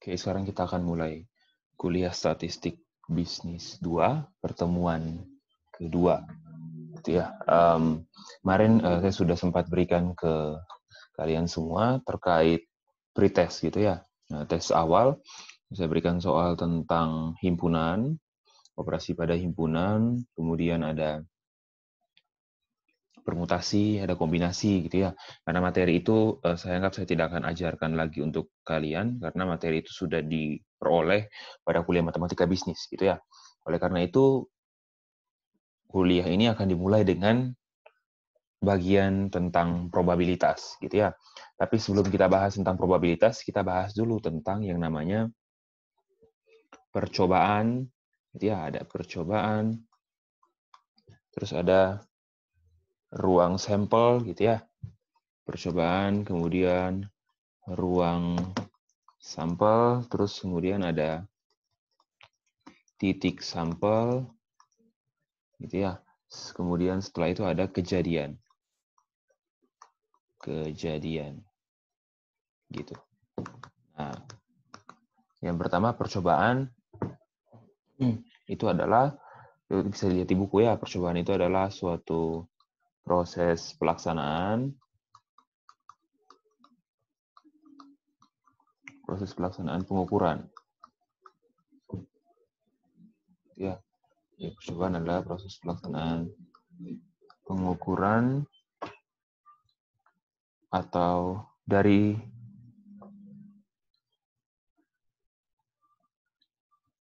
Oke, sekarang kita akan mulai kuliah statistik bisnis 2, pertemuan kedua. Gitu ya. Um, kemarin uh, saya sudah sempat berikan ke kalian semua terkait pretest gitu ya. Nah, tes awal saya berikan soal tentang himpunan, operasi pada himpunan, kemudian ada bermutasi, ada kombinasi gitu ya. Karena materi itu eh, saya anggap saya tidak akan ajarkan lagi untuk kalian karena materi itu sudah diperoleh pada kuliah matematika bisnis gitu ya. Oleh karena itu kuliah ini akan dimulai dengan bagian tentang probabilitas gitu ya. Tapi sebelum kita bahas tentang probabilitas, kita bahas dulu tentang yang namanya percobaan gitu ya, ada percobaan. Terus ada ruang sampel gitu ya. Percobaan, kemudian ruang sampel, terus kemudian ada titik sampel gitu ya. Kemudian setelah itu ada kejadian. Kejadian. Gitu. Nah, yang pertama percobaan itu adalah bisa dilihat di buku ya, percobaan itu adalah suatu proses pelaksanaan proses pelaksanaan pengukuran. Ya, yang kedua adalah proses pelaksanaan pengukuran atau dari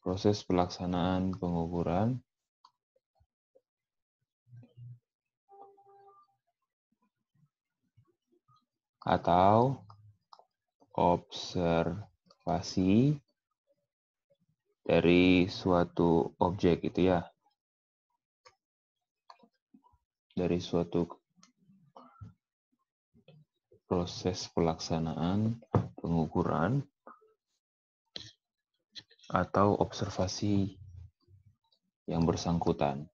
proses pelaksanaan pengukuran atau observasi dari suatu objek itu ya. Dari suatu proses pelaksanaan pengukuran atau observasi yang bersangkutan.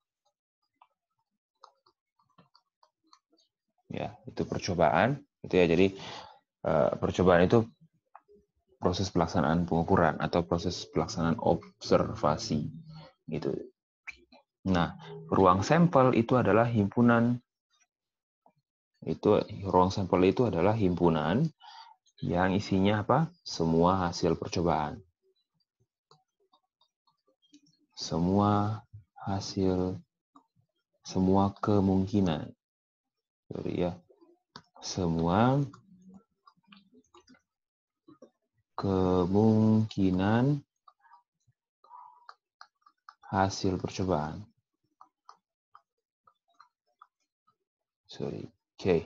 Ya, itu percobaan. Itu ya, jadi eh, percobaan itu proses pelaksanaan pengukuran atau proses pelaksanaan observasi gitu. Nah, ruang sampel itu adalah himpunan itu ruang sampel itu adalah himpunan yang isinya apa? Semua hasil percobaan. Semua hasil semua kemungkinan. Jadi ya, semua kemungkinan hasil percobaan. Sorry. Oke. Okay.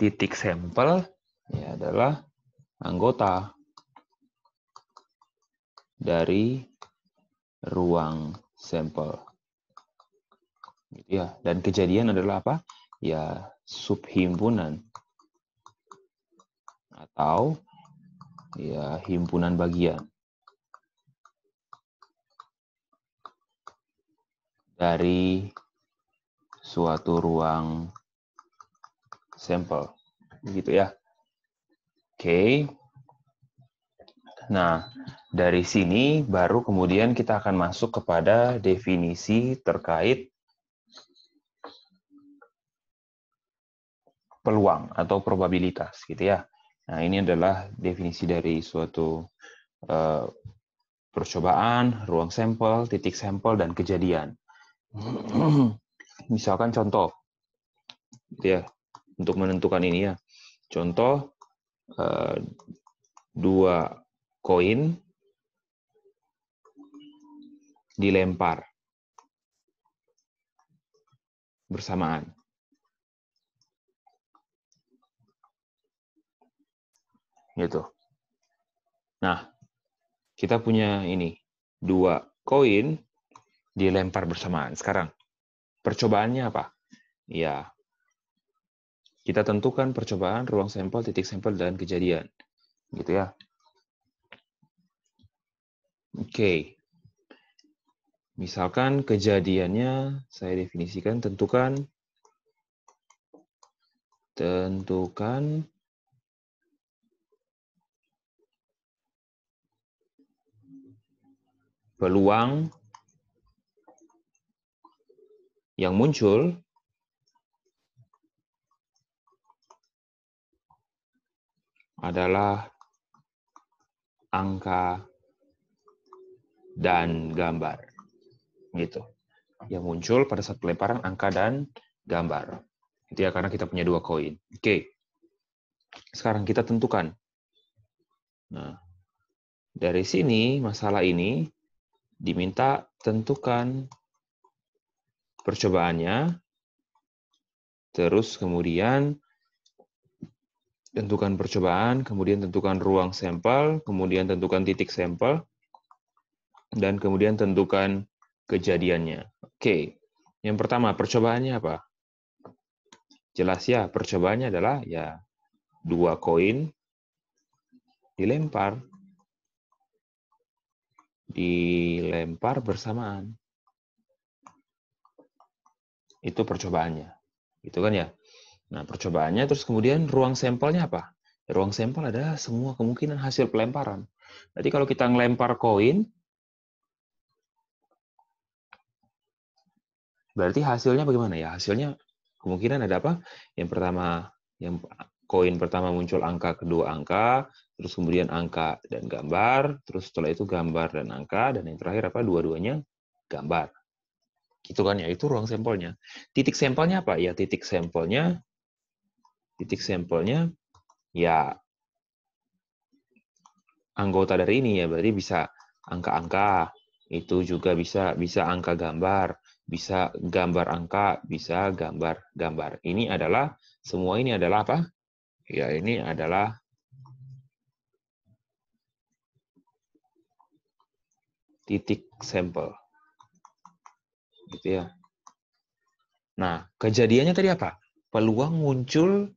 Titik sampel ya adalah anggota dari ruang sampel. Gitu ya, dan kejadian adalah apa? ya subhimpunan atau ya himpunan bagian dari suatu ruang sampel gitu ya oke nah dari sini baru kemudian kita akan masuk kepada definisi terkait peluang atau probabilitas gitu ya. Nah, ini adalah definisi dari suatu eh, percobaan, ruang sampel, titik sampel dan kejadian. Misalkan contoh gitu ya untuk menentukan ini ya. Contoh eh, dua koin dilempar bersamaan. gitu. Nah, kita punya ini dua koin dilempar bersamaan. Sekarang percobaannya apa? Ya, kita tentukan percobaan ruang sampel, titik sampel dan kejadian, gitu ya. Oke, misalkan kejadiannya saya definisikan tentukan tentukan peluang yang muncul adalah angka dan gambar. Gitu. Yang muncul pada saat pelemparan angka dan gambar. Itu ya karena kita punya dua koin. Oke. Sekarang kita tentukan. Nah, dari sini masalah ini diminta tentukan percobaannya, terus kemudian tentukan percobaan, kemudian tentukan ruang sampel, kemudian tentukan titik sampel, dan kemudian tentukan kejadiannya. Oke, yang pertama percobaannya apa? Jelas ya, percobaannya adalah ya dua koin dilempar dilempar bersamaan. Itu percobaannya. Gitu kan ya. Nah, percobaannya terus kemudian ruang sampelnya apa? Ya, ruang sampel adalah semua kemungkinan hasil pelemparan. Jadi kalau kita ngelempar koin, berarti hasilnya bagaimana ya? Hasilnya kemungkinan ada apa? Yang pertama, yang koin pertama muncul angka, kedua angka, terus kemudian angka dan gambar, terus setelah itu gambar dan angka, dan yang terakhir apa? Dua-duanya gambar. Gitu kan ya, itu ruang sampelnya. Titik sampelnya apa? Ya titik sampelnya, titik sampelnya ya anggota dari ini ya, berarti bisa angka-angka, itu juga bisa bisa angka gambar, bisa gambar angka, bisa gambar gambar. Ini adalah semua ini adalah apa? Ya ini adalah titik sampel. Gitu ya. Nah, kejadiannya tadi apa? Peluang muncul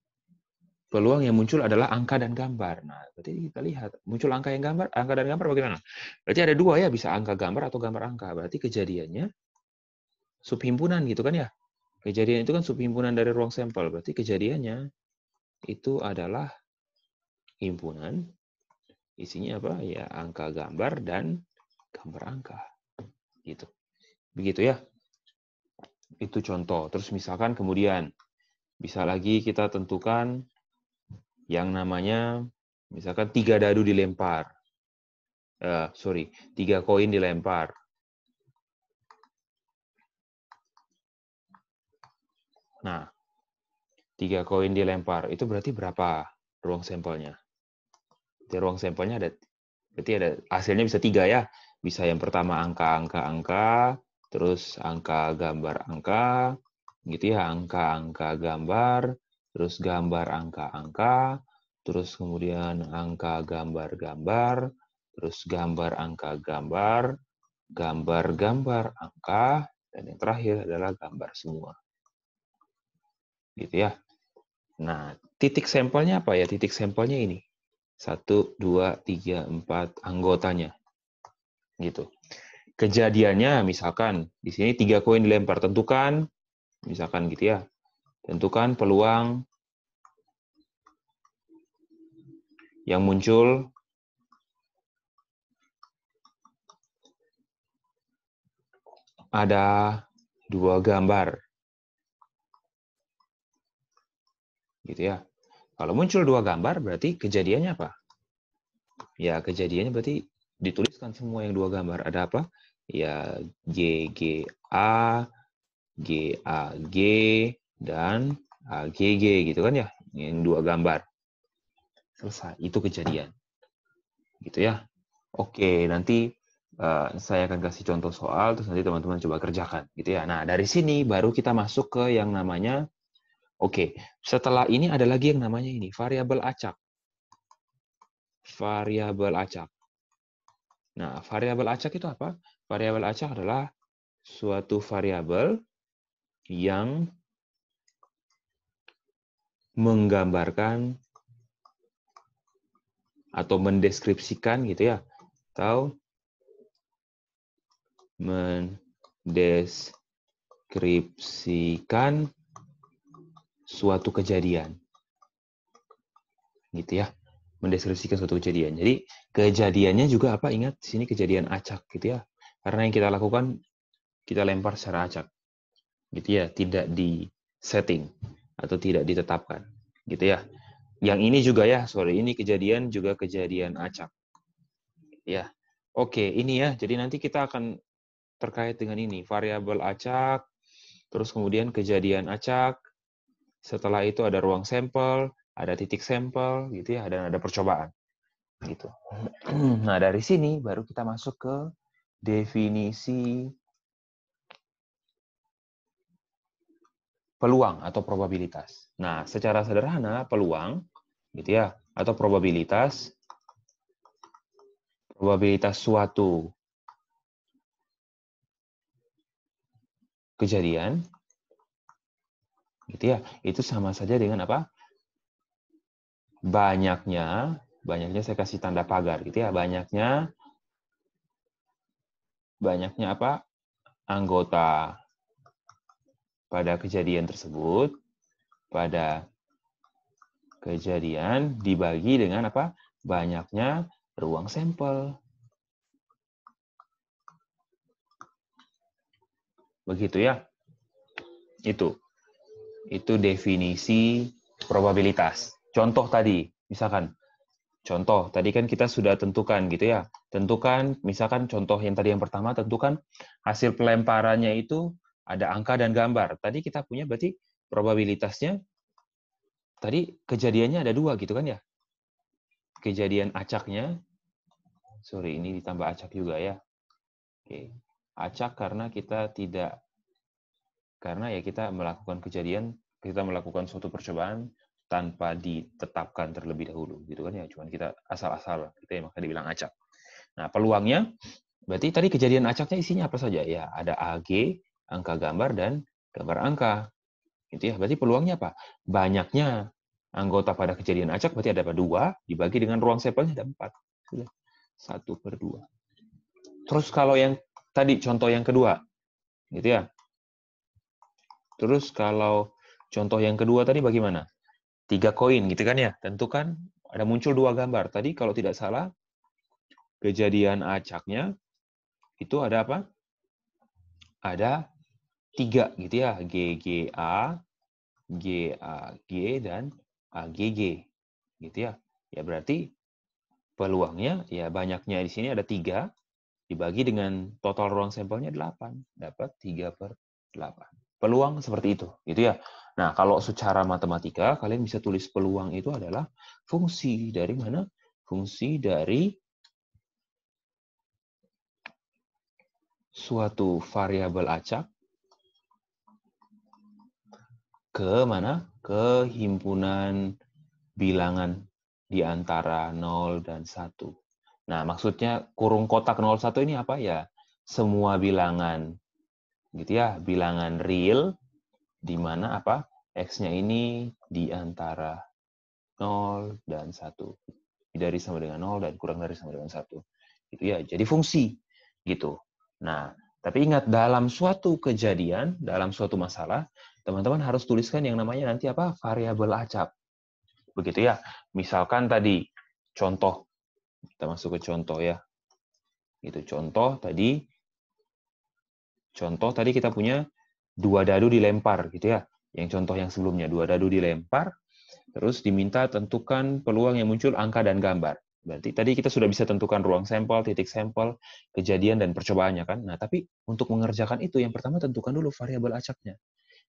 peluang yang muncul adalah angka dan gambar. Nah, berarti kita lihat muncul angka yang gambar, angka dan gambar bagaimana? Berarti ada dua ya, bisa angka gambar atau gambar angka. Berarti kejadiannya subhimpunan gitu kan ya? Kejadian itu kan subhimpunan dari ruang sampel. Berarti kejadiannya itu adalah himpunan isinya apa? Ya, angka gambar dan gambar angka. Gitu. Begitu ya. Itu contoh. Terus misalkan kemudian bisa lagi kita tentukan yang namanya misalkan tiga dadu dilempar. Uh, sorry, tiga koin dilempar. Nah, tiga koin dilempar, itu berarti berapa ruang sampelnya? Di ruang sampelnya ada, berarti ada hasilnya bisa tiga ya bisa yang pertama angka-angka-angka, terus angka gambar angka, gitu ya, angka-angka gambar, terus gambar angka-angka, terus kemudian angka gambar-gambar, terus gambar angka-gambar, gambar-gambar angka, dan yang terakhir adalah gambar semua. Gitu ya. Nah, titik sampelnya apa ya? Titik sampelnya ini. satu dua tiga empat anggotanya gitu. Kejadiannya misalkan di sini tiga koin dilempar tentukan misalkan gitu ya. Tentukan peluang yang muncul ada dua gambar. Gitu ya. Kalau muncul dua gambar berarti kejadiannya apa? Ya, kejadiannya berarti dituliskan semua yang dua gambar. Ada apa? Ya, GGA, GAG, dan AGG gitu kan ya. Yang dua gambar. Selesai. Itu kejadian. Gitu ya. Oke, nanti uh, saya akan kasih contoh soal, terus nanti teman-teman coba kerjakan. gitu ya. Nah, dari sini baru kita masuk ke yang namanya Oke, setelah ini ada lagi yang namanya ini variabel acak. Variabel acak. Nah, variabel acak itu apa? Variabel acak adalah suatu variabel yang menggambarkan atau mendeskripsikan gitu ya atau mendeskripsikan suatu kejadian gitu ya mendeskripsikan suatu kejadian. Jadi kejadiannya juga apa? Ingat sini kejadian acak gitu ya. Karena yang kita lakukan kita lempar secara acak. Gitu ya, tidak di setting atau tidak ditetapkan. Gitu ya. Yang ini juga ya, sorry, ini kejadian juga kejadian acak. Ya. Oke, ini ya. Jadi nanti kita akan terkait dengan ini, variabel acak, terus kemudian kejadian acak, setelah itu ada ruang sampel, ada titik sampel gitu ya dan ada percobaan gitu nah dari sini baru kita masuk ke definisi peluang atau probabilitas nah secara sederhana peluang gitu ya atau probabilitas probabilitas suatu kejadian gitu ya itu sama saja dengan apa banyaknya, banyaknya saya kasih tanda pagar gitu ya, banyaknya banyaknya apa? anggota pada kejadian tersebut pada kejadian dibagi dengan apa? banyaknya ruang sampel. Begitu ya. Itu. Itu definisi probabilitas contoh tadi, misalkan contoh tadi kan kita sudah tentukan gitu ya. Tentukan misalkan contoh yang tadi yang pertama tentukan hasil pelemparannya itu ada angka dan gambar. Tadi kita punya berarti probabilitasnya tadi kejadiannya ada dua gitu kan ya. Kejadian acaknya sorry ini ditambah acak juga ya. Oke. Acak karena kita tidak karena ya kita melakukan kejadian, kita melakukan suatu percobaan tanpa ditetapkan terlebih dahulu gitu kan ya cuman kita asal-asal kita gitu yang makanya dibilang acak nah peluangnya berarti tadi kejadian acaknya isinya apa saja ya ada AG angka gambar dan gambar angka Itu ya berarti peluangnya apa banyaknya anggota pada kejadian acak berarti ada dua dibagi dengan ruang sampelnya ada empat gitu ya, satu per dua terus kalau yang tadi contoh yang kedua gitu ya terus kalau contoh yang kedua tadi bagaimana tiga koin gitu kan ya. Tentu kan ada muncul dua gambar. Tadi kalau tidak salah kejadian acaknya itu ada apa? Ada tiga gitu ya. G, G, A, G, A, G, dan A, G, G. Gitu ya. Ya berarti peluangnya ya banyaknya di sini ada tiga dibagi dengan total ruang sampelnya delapan Dapat tiga per delapan Peluang seperti itu. Gitu ya. Nah, kalau secara matematika, kalian bisa tulis peluang itu adalah fungsi dari mana? Fungsi dari suatu variabel acak ke mana? Ke himpunan bilangan di antara 0 dan 1. Nah, maksudnya kurung kotak 0 1 ini apa ya? Semua bilangan gitu ya, bilangan real di mana apa x-nya ini di antara 0 dan 1. Dari sama dengan 0 dan kurang dari sama dengan 1. itu ya, jadi fungsi gitu. Nah, tapi ingat dalam suatu kejadian, dalam suatu masalah, teman-teman harus tuliskan yang namanya nanti apa? variabel acap. Begitu ya. Misalkan tadi contoh kita masuk ke contoh ya. itu contoh tadi contoh tadi kita punya dua dadu dilempar gitu ya. Yang contoh yang sebelumnya dua dadu dilempar terus diminta tentukan peluang yang muncul angka dan gambar. Berarti tadi kita sudah bisa tentukan ruang sampel, titik sampel, kejadian dan percobaannya kan. Nah, tapi untuk mengerjakan itu yang pertama tentukan dulu variabel acaknya.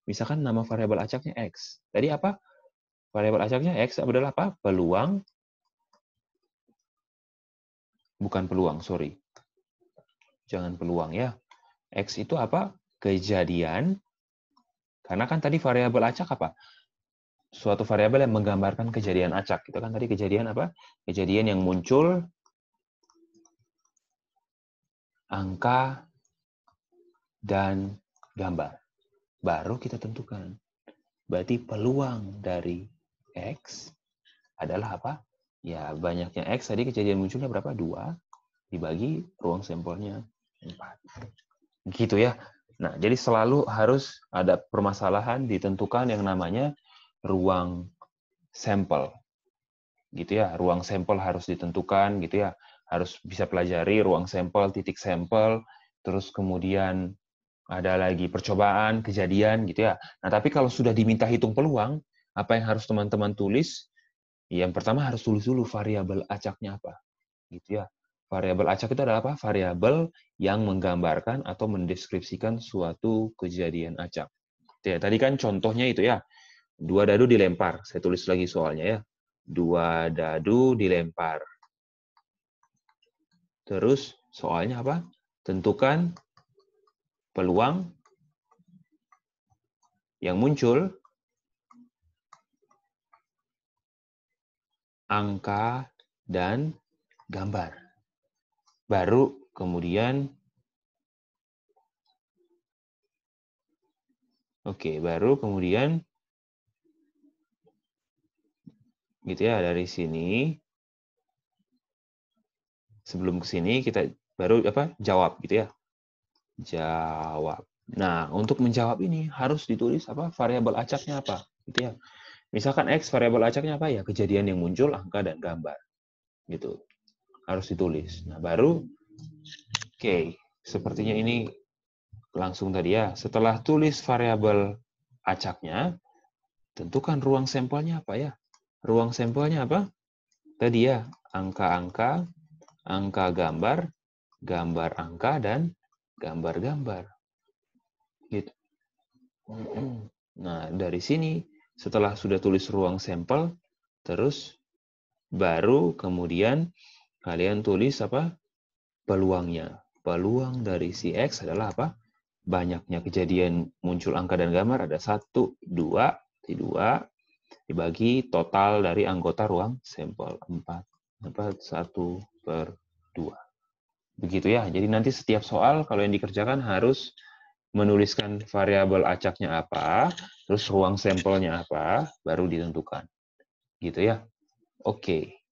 Misalkan nama variabel acaknya x. Tadi apa? Variabel acaknya x adalah apa? Peluang bukan peluang, sorry. Jangan peluang ya. X itu apa? kejadian, karena kan tadi variabel acak apa? Suatu variabel yang menggambarkan kejadian acak. Itu kan tadi kejadian apa? Kejadian yang muncul angka dan gambar. Baru kita tentukan. Berarti peluang dari X adalah apa? Ya, banyaknya X tadi kejadian munculnya berapa? dua dibagi ruang sampelnya 4. Gitu ya. Nah, jadi selalu harus ada permasalahan ditentukan yang namanya ruang sampel. Gitu ya, ruang sampel harus ditentukan gitu ya. Harus bisa pelajari ruang sampel, titik sampel, terus kemudian ada lagi percobaan, kejadian gitu ya. Nah, tapi kalau sudah diminta hitung peluang, apa yang harus teman-teman tulis? Yang pertama harus tulis dulu variabel acaknya apa. Gitu ya. Variabel acak itu adalah apa? Variabel yang menggambarkan atau mendeskripsikan suatu kejadian acak. Ya, tadi kan contohnya itu ya, dua dadu dilempar. Saya tulis lagi soalnya ya. Dua dadu dilempar. Terus soalnya apa? Tentukan peluang yang muncul angka dan gambar baru kemudian Oke, baru kemudian gitu ya dari sini sebelum ke sini kita baru apa? jawab gitu ya. Jawab. Nah, untuk menjawab ini harus ditulis apa? variabel acaknya apa? Gitu ya. Misalkan X variabel acaknya apa ya? Kejadian yang muncul, angka dan gambar. Gitu harus ditulis. Nah, baru oke, okay, sepertinya ini langsung tadi ya. Setelah tulis variabel acaknya, tentukan ruang sampelnya apa ya? Ruang sampelnya apa? Tadi ya, angka-angka, angka gambar, gambar angka dan gambar-gambar. Gitu. Nah, dari sini setelah sudah tulis ruang sampel, terus baru kemudian Kalian tulis apa? Peluangnya. Peluang dari si X adalah apa? Banyaknya kejadian muncul angka dan gambar ada satu dua di dua dibagi total dari anggota ruang sampel empat empat satu per dua Begitu ya. Jadi nanti setiap soal kalau yang dikerjakan harus menuliskan variabel acaknya apa, terus ruang sampelnya apa, baru ditentukan. Gitu ya. Oke.